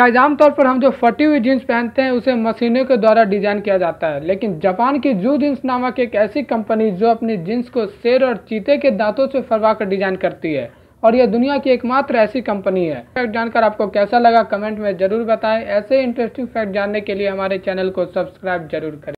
guys आमतौर पर हम जो फटी हुई जीन्स पहनते हैं उसे मशीनों के द्वारा डिजाइन किया जाता है लेकिन जापान की जू जींस नामक एक ऐसी कंपनी जो अपनी जीन्स को शेर और चीते के दांतों से फरवा कर डिजाइन करती है और यह दुनिया की एकमात्र ऐसी कंपनी है फैक्ट जानकर आपको कैसा लगा कमेंट में जरूर बताएं ऐसे इंटरेस्टिंग फैक्ट जानने के लिए हमारे चैनल को सब्सक्राइब जरूर करें